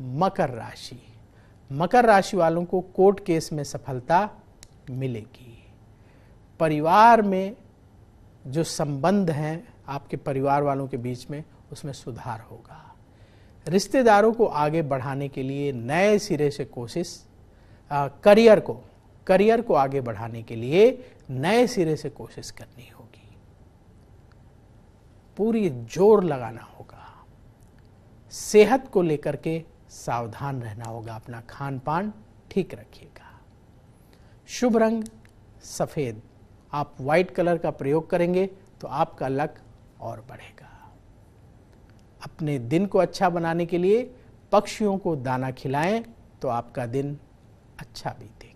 मकर राशि मकर राशि वालों को कोर्ट केस में सफलता मिलेगी परिवार में जो संबंध हैं आपके परिवार वालों के बीच में उसमें सुधार होगा रिश्तेदारों को आगे बढ़ाने के लिए नए सिरे से कोशिश करियर को करियर को आगे बढ़ाने के लिए नए सिरे से कोशिश करनी होगी पूरी जोर लगाना होगा सेहत को लेकर के सावधान रहना होगा अपना खान पान ठीक रखिएगा शुभ रंग सफ़ेद आप व्हाइट कलर का प्रयोग करेंगे तो आपका लक और बढ़ेगा अपने दिन को अच्छा बनाने के लिए पक्षियों को दाना खिलाएं तो आपका दिन अच्छा बीतेगा